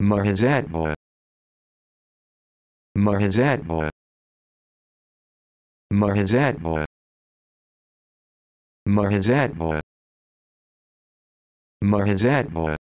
Mahazatva Mahazatva Mahazatva Mahazatva Mahazatva